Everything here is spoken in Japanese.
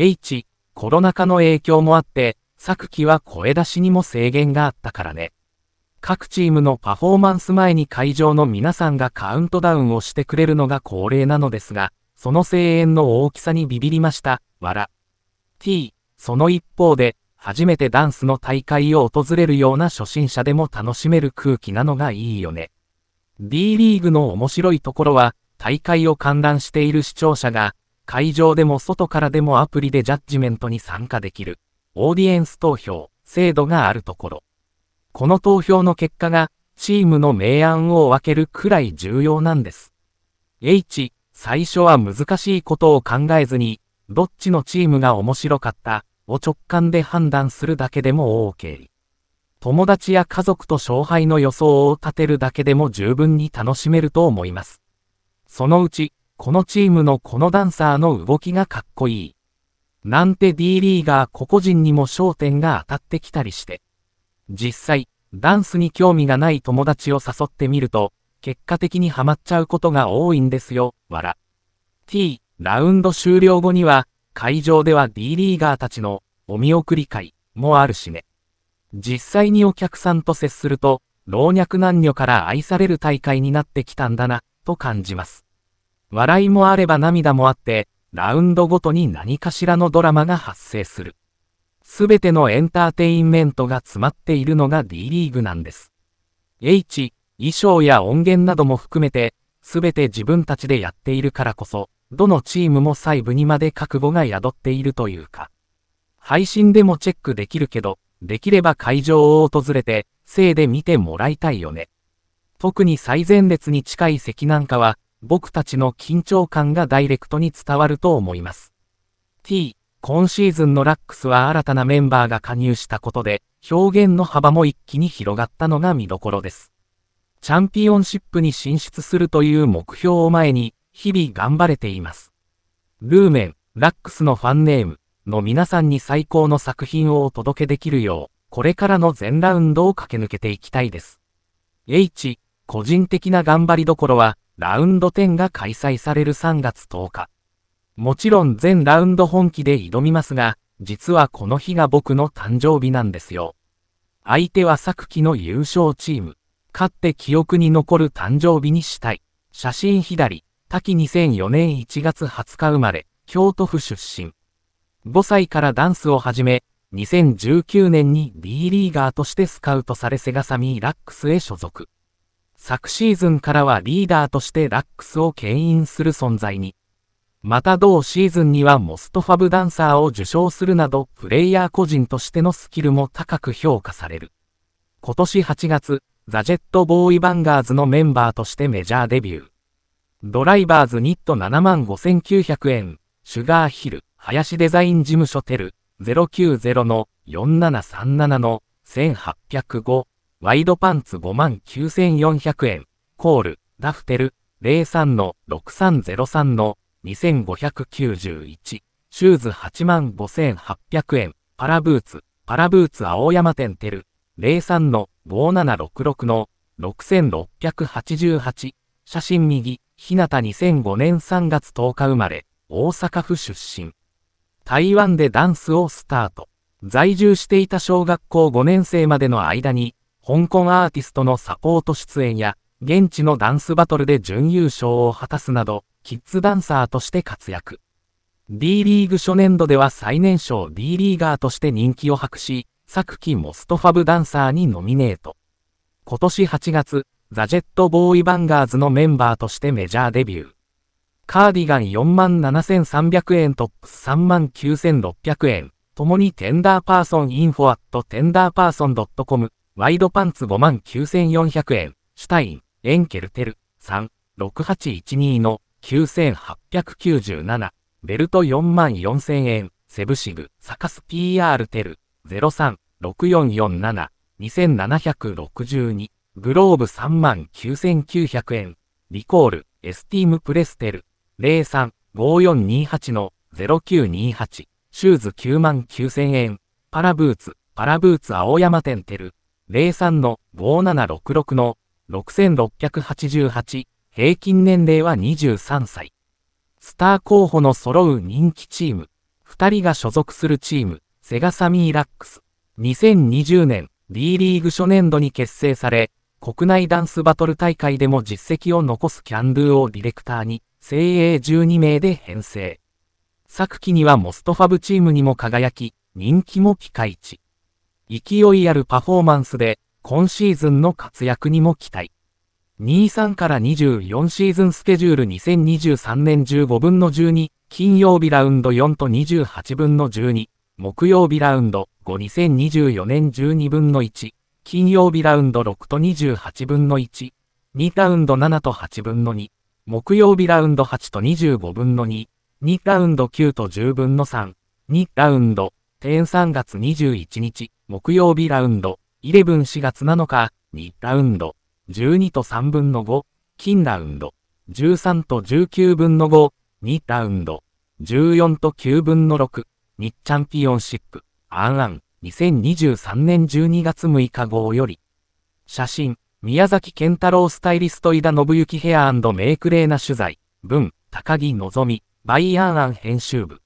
H、コロナ禍の影響もあって、昨季は声出しにも制限があったからね。各チームのパフォーマンス前に会場の皆さんがカウントダウンをしてくれるのが恒例なのですが、その声援の大きさにビビりました、わら。t、その一方で、初めてダンスの大会を訪れるような初心者でも楽しめる空気なのがいいよね。D リーグの面白いところは、大会を観覧している視聴者が、会場でも外からでもアプリでジャッジメントに参加できる、オーディエンス投票、制度があるところ。この投票の結果が、チームの明暗を分けるくらい重要なんです。H、最初は難しいことを考えずに、どっちのチームが面白かった、を直感で判断するだけでも OK。友達や家族と勝敗の予想を立てるだけでも十分に楽しめると思います。そのうち、このチームのこのダンサーの動きがかっこいい。なんて D リーガー個々人にも焦点が当たってきたりして。実際、ダンスに興味がない友達を誘ってみると、結果的にハマっちゃうことが多いんですよ、わら。t、ラウンド終了後には、会場では D リーガーたちのお見送り会もあるしね。実際にお客さんと接すると、老若男女から愛される大会になってきたんだな、と感じます。笑いもあれば涙もあって、ラウンドごとに何かしらのドラマが発生する。すべてのエンターテインメントが詰まっているのが D リーグなんです。H、衣装や音源なども含めて、すべて自分たちでやっているからこそ、どのチームも細部にまで覚悟が宿っているというか。配信でもチェックできるけど、できれば会場を訪れて、せいで見てもらいたいよね。特に最前列に近い席なんかは、僕たちの緊張感がダイレクトに伝わると思います。t、今シーズンのラックスは新たなメンバーが加入したことで、表現の幅も一気に広がったのが見どころです。チャンピオンシップに進出するという目標を前に、日々頑張れています。ルーメン、ラックスのファンネームの皆さんに最高の作品をお届けできるよう、これからの全ラウンドを駆け抜けていきたいです。H、個人的な頑張りどころは、ラウンド10が開催される3月10日。もちろん全ラウンド本気で挑みますが、実はこの日が僕の誕生日なんですよ。相手は昨季の優勝チーム。勝って記憶に残る誕生日にしたい。写真左、滝2004年1月20日生まれ、京都府出身。5歳からダンスを始め、2019年に D リーガーとしてスカウトされセガサミーラックスへ所属。昨シーズンからはリーダーとしてラックスを牽引する存在に。また同シーズンにはモストファブダンサーを受賞するなど、プレイヤー個人としてのスキルも高く評価される。今年8月、ザ・ジェット・ボーイ・バンガーズのメンバーとしてメジャーデビュー。ドライバーズニット7万5900円、シュガーヒル、林デザイン事務所テル、090の4737の1805ワイドパンツ59,400円、コール、ダフテル、03-6303の2591、シューズ85,800円、パラブーツ、パラブーツ青山店テル、03-5766の6688、写真右、日向2005年3月10日生まれ、大阪府出身。台湾でダンスをスタート。在住していた小学校5年生までの間に、香港アーティストのサポート出演や、現地のダンスバトルで準優勝を果たすなど、キッズダンサーとして活躍。D リーグ初年度では最年少 D リーガーとして人気を博し、昨季モストファブダンサーにノミネート。今年8月、ザ・ジェット・ボーイ・バンガーズのメンバーとしてメジャーデビュー。カーディガン4万7300円トップス3万9600円、ともにテンダーパーソンインフォアットテンダーパーソン .com、ワイドパンツ5万9400円、シュタイン、エンケルテル、3、6812の9897、ベルト4万4000円、セブシブ、サカス PR テル、03、6447、2762、グローブ3万9900円、リコール、エスティームプレステル、03、5428の0928、シューズ9万9000円、パラブーツ、パラブーツ青山店テル、03-5766の6688、平均年齢は23歳。スター候補の揃う人気チーム、二人が所属するチーム、セガサミーラックス。2020年、D リーグ初年度に結成され、国内ダンスバトル大会でも実績を残すキャンドゥをディレクターに、精鋭12名で編成。昨季にはモストファブチームにも輝き、人気もピカイチ。勢いあるパフォーマンスで、今シーズンの活躍にも期待。23から24シーズンスケジュール2023年15分の12、金曜日ラウンド4と28分の12、木曜日ラウンド52024年12分の1、金曜日ラウンド6と28分の1、2ラウンド7と8分の2、木曜日ラウンド8と25分の2、2ラウンド9と10分の3、2ラウンド天3月21日、木曜日ラウンド、114月7日、2ラウンド、12と3分の5、金ラウンド、13と19分の5、2ラウンド、14と9分の6、日チャンピオンシップ、アンアン、2023年12月6日号より、写真、宮崎健太郎スタイリスト井田信之ヘアメイクレーナ取材、文、高木望、バイアンアン編集部。